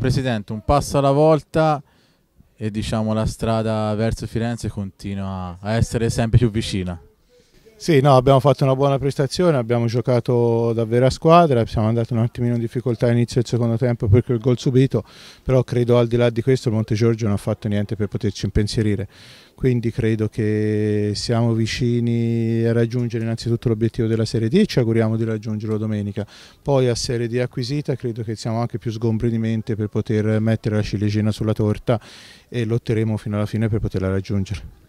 Presidente, un passo alla volta e diciamo la strada verso Firenze continua a essere sempre più vicina. Sì, no, abbiamo fatto una buona prestazione, abbiamo giocato davvero a squadra, siamo andati un attimino in difficoltà all'inizio del secondo tempo per quel gol subito, però credo al di là di questo il Monte Giorgio non ha fatto niente per poterci impensierire, quindi credo che siamo vicini a raggiungere innanzitutto l'obiettivo della Serie D e ci auguriamo di raggiungerlo domenica, poi a Serie D acquisita credo che siamo anche più sgombri di mente per poter mettere la ciliegina sulla torta e lotteremo fino alla fine per poterla raggiungere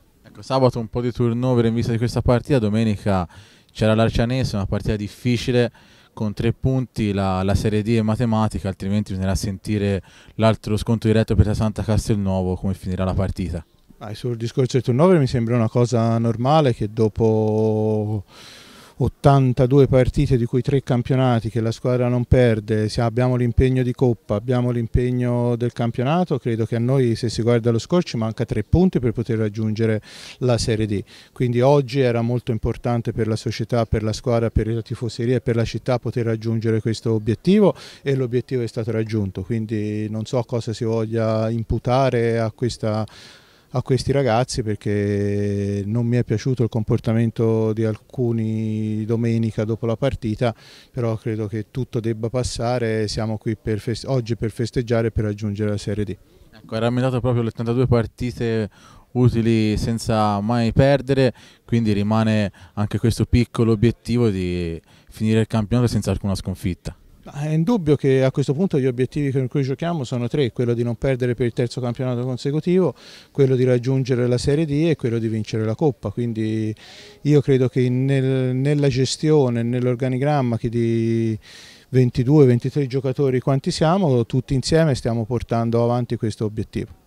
sabato un po' di turnover in vista di questa partita, domenica c'era l'Arcianese, una partita difficile con tre punti la, la Serie D è matematica, altrimenti bisognerà sentire l'altro sconto diretto per la Santa Castelnuovo come finirà la partita. Ah, sul discorso del turnover mi sembra una cosa normale che dopo 82 partite di cui 3 campionati che la squadra non perde, abbiamo l'impegno di Coppa, abbiamo l'impegno del campionato, credo che a noi se si guarda lo score ci manca 3 punti per poter raggiungere la Serie D. Quindi oggi era molto importante per la società, per la squadra, per la tifoseria e per la città poter raggiungere questo obiettivo e l'obiettivo è stato raggiunto, quindi non so cosa si voglia imputare a questa a questi ragazzi perché non mi è piaciuto il comportamento di alcuni domenica dopo la partita, però credo che tutto debba passare, siamo qui per oggi per festeggiare e per raggiungere la Serie D. Ecco, hai rammentato proprio le 82 partite utili senza mai perdere, quindi rimane anche questo piccolo obiettivo di finire il campionato senza alcuna sconfitta. È indubbio che a questo punto gli obiettivi con cui giochiamo sono tre, quello di non perdere per il terzo campionato consecutivo, quello di raggiungere la Serie D e quello di vincere la Coppa, quindi io credo che nel, nella gestione, nell'organigramma che di 22-23 giocatori quanti siamo, tutti insieme stiamo portando avanti questo obiettivo.